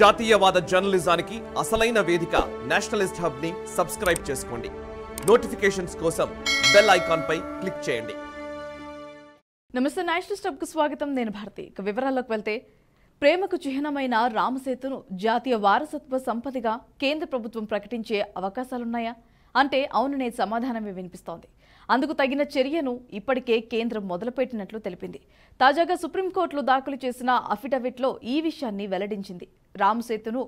జాతీయవాద జర్నలిజానికి అసలైన వేదిక నేషనలిస్ట్ హబ్ ని సబ్స్క్రైబ్ చేసుకోండి నోటిఫికేషన్స్ కోసం బెల్ ఐకాన్ పై క్లిక్ చేయండి నమస్తే నేషనలిస్ట్ కు స్వాగతం నేను భారతి ఇక వివరాల్లోకి వెళ్తే ప్రేమకు చిహ్నమైన రామసేతును జాతీయ వారసత్వ సంపదగా కేంద్ర ప్రభుత్వం ప్రకటించే అవకాశాలున్నాయా అంటే అవుననే సమాధానమే వినిపిస్తోంది అందుకు తగిన చర్యను ఇప్పటికే కేంద్రం మొదలుపెట్టినట్లు తెలిపింది తాజాగా సుప్రీంకోర్టులో దాఖలు చేసిన అఫిడవిట్లో ఈ విషయాన్ని వెల్లడించింది రామసేతును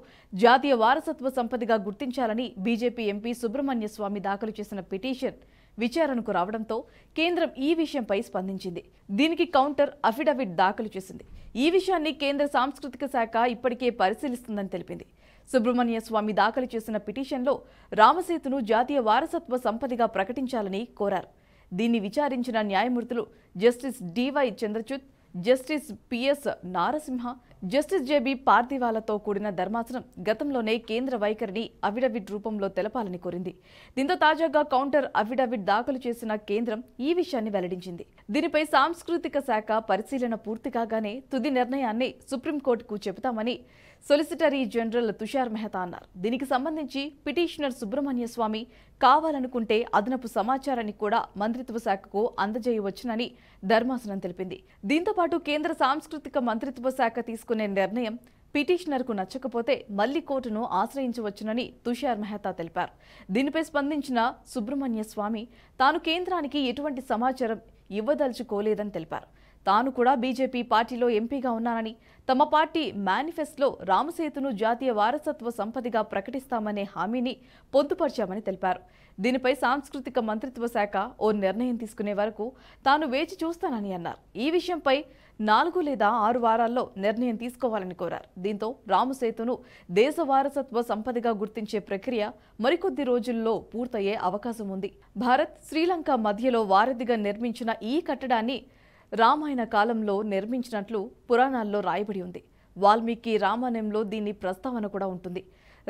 జాతీయ వారసత్వ సంపదగా గుర్తించాలని బీజేపీ ఎంపీ సుబ్రహ్మణ్య స్వామి దాఖలు చేసిన పిటిషన్ విచారణకు రావడంతో కేంద్రం ఈ విషయంపై స్పందించింది దీనికి కౌంటర్ అఫిడవిట్ దాఖలు చేసింది ఈ విషయాన్ని కేంద్ర సాంస్కృతిక శాఖ ఇప్పటికే పరిశీలిస్తుందని తెలిపింది సుబ్రహ్మణ్య స్వామి దాఖలు చేసిన పిటిషన్లో రామసేతును జాతీయ వారసత్వ సంపదగా ప్రకటించాలని కోరారు దీన్ని విచారించిన న్యాయమూర్తులు justice D Y Chandrachud justice P S Narasimha justice J B పార్థివాలతో కూడిన ధర్మాసనం గతంలోనే కేంద్ర వైఖరిని అఫిడవిట్ రూపంలో తెలపాలని కోరింది దీంతో తాజాగా కౌంటర్ అఫిడవిట్ దాఖలు చేసిన కేంద్రం ఈ విషయాన్ని వెల్లడించింది దీనిపై సాంస్కృతిక శాఖ పరిశీలన పూర్తి కాగానే తుది నిర్ణయాన్ని సుప్రీంకోర్టుకు చెబుతామని సొలిసిటరీ జనరల్ తుషార్ మెహతా అన్నారు దీనికి సంబంధించి పిటిషనర్ సుబ్రహ్మణ్య స్వామి కావాలనుకుంటే అదనపు సమాచారాన్ని కూడా మంత్రిత్వ శాఖకు అందజేయవచ్చునని ధర్మాసనం తెలిపింది దీంతోపాటు కేంద్ర సాంస్కృతిక మంత్రిత్వ శాఖ తీసుకు తీసుకునే నిర్ణయం పిటిషనర్కు నచ్చకపోతే మళ్లీ కోర్టును ఆశ్రయించవచ్చునని తుషార్ మెహతా తెలిపారు దీనిపై స్పందించిన సుబ్రహ్మణ్య స్వామి తాను కేంద్రానికి ఎటువంటి సమాచారం ఇవ్వదలుచుకోలేదని తెలిపారు తాను కూడా బీజేపీ పార్టీలో ఎంపీగా ఉన్నానని తమ పార్టీ మేనిఫెస్టోలో రామసేతును జాతీయ వారసత్వ సంపదగా ప్రకటిస్తామనే హామీని పొందుపరిచామని తెలిపారు దీనిపై సాంస్కృతిక మంత్రిత్వ శాఖ ఓ నిర్ణయం తీసుకునే వరకు తాను వేచి చూస్తానని అన్నారు ఈ విషయంపై నాలుగు లేదా ఆరు వారాల్లో నిర్ణయం తీసుకోవాలని కోరారు దీంతో రామసేతును దేశ వారసత్వ సంపదగా గుర్తించే ప్రక్రియ మరికొద్ది రోజుల్లో పూర్తయ్యే అవకాశం ఉంది భారత్ శ్రీలంక మధ్యలో వారధిగా నిర్మించిన ఈ కట్టడాన్ని రామాయణ కాలంలో నిర్మించినట్లు పురాణాల్లో రాయబడి ఉంది వాల్మీకి రామాయణంలో దీని ప్రస్తావన కూడా ఉంటుంది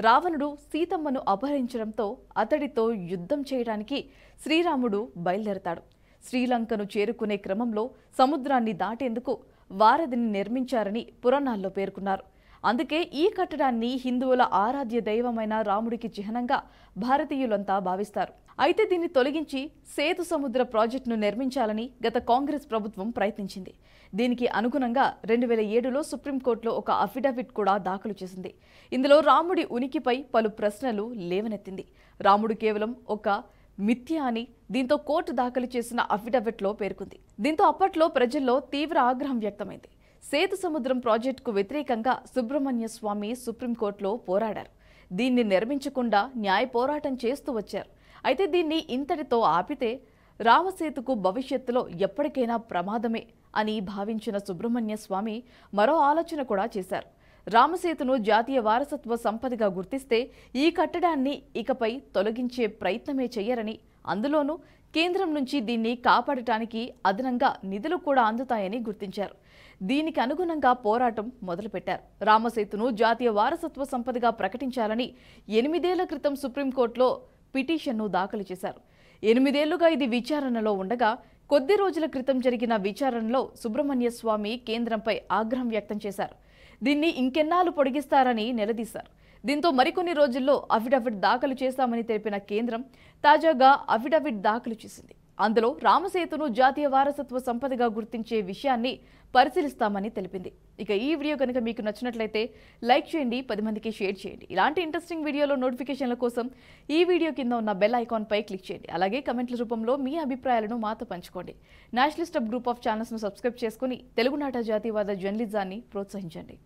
రావణుడు సీతమ్మను అపహరించడంతో అతడితో యుద్ధం చేయడానికి శ్రీరాముడు బయలుదేరతాడు శ్రీలంకను చేరుకునే క్రమంలో సముద్రాన్ని దాటేందుకు వారధిని నిర్మించారని పురాణాల్లో పేర్కొన్నారు అందుకే ఈ కట్టడాన్ని హిందువుల ఆరాధ్య దైవమైన రాముడికి చిహ్నంగా భారతీయులంతా భావిస్తారు అయితే దీన్ని తొలగించి సేతు సముద్ర ప్రాజెక్టును నిర్మించాలని గత కాంగ్రెస్ ప్రభుత్వం ప్రయత్నించింది దీనికి అనుగుణంగా రెండు వేల ఏడులో సుప్రీంకోర్టులో ఒక అఫిడవిట్ కూడా దాఖలు చేసింది ఇందులో రాముడి ఉనికిపై పలు ప్రశ్నలు లేవనెత్తింది రాముడు కేవలం ఒక మిథ్య అని దీంతో కోర్టు దాఖలు చేసిన అఫిడవిట్లో పేర్కొంది దీంతో అప్పట్లో ప్రజల్లో తీవ్ర ఆగ్రహం వ్యక్తమైంది సేతు సముద్రం ప్రాజెక్టుకు వ్యతిరేకంగా సుబ్రహ్మణ్య స్వామి సుప్రీంకోర్టులో పోరాడారు దీన్ని నిర్మించకుండా న్యాయ పోరాటం చేస్తూ వచ్చారు అయితే దీన్ని ఇంతటితో ఆపితే రామసేతుకు భవిష్యత్తులో ఎప్పటికైనా ప్రమాదమే అని భావించిన సుబ్రహ్మణ్య స్వామి మరో ఆలోచన కూడా చేశారు రామసేతును జాతీయ వారసత్వ సంపదగా గుర్తిస్తే ఈ కట్టడాన్ని ఇకపై తొలగించే ప్రయత్నమే చేయరని అందులోనూ కేంద్రం నుంచి దీన్ని కాపాడటానికి అదనంగా నిధులు కూడా అందుతాయని గుర్తించారు దీనికి అనుగుణంగా పోరాటం మొదలుపెట్టారు రామసేతును జాతీయ వారసత్వ సంపదగా ప్రకటించాలని ఎనిమిదేళ్ల క్రితం సుప్రీంకోర్టులో పిటిషన్ను దాఖలు చేశారు ఎనిమిదేళ్లుగా ఇది విచారణలో ఉండగా కొద్ది రోజుల క్రితం జరిగిన విచారణలో సుబ్రహ్మణ్య స్వామి కేంద్రంపై ఆగ్రహం వ్యక్తం చేశారు దీన్ని ఇంకెన్నాళ్ళు పొడిగిస్తారని నిలదీశారు దీంతో మరికొన్ని రోజుల్లో అఫిడవిట్ దాఖలు చేస్తామని తెలిపిన కేంద్రం తాజాగా అఫిడవిట్ దాఖలు చేసింది అందులో రామసేతును జాతీయ వారసత్వ సంపదగా గుర్తించే విషయాన్ని పరిశీలిస్తామని తెలిపింది ఇక ఈ వీడియో కనుక మీకు నచ్చినట్లయితే లైక్ చేయండి పది మందికి షేర్ చేయండి ఇలాంటి ఇంట్రెస్టింగ్ వీడియోలో నోటిఫికేషన్ల కోసం ఈ వీడియో కింద ఉన్న బెల్ ఐకాన్పై క్లిక్ చేయండి అలాగే కమెంట్ల రూపంలో మీ అభిప్రాయాలను మాతో పంచుకోండి నేషనలిస్ట్ గ్రూప్ ఆఫ్ ఛానల్స్ను సబ్స్క్రైబ్ చేసుకుని తెలుగునాట జాతీయవాద జర్నలిజాన్ని ప్రోత్సహించండి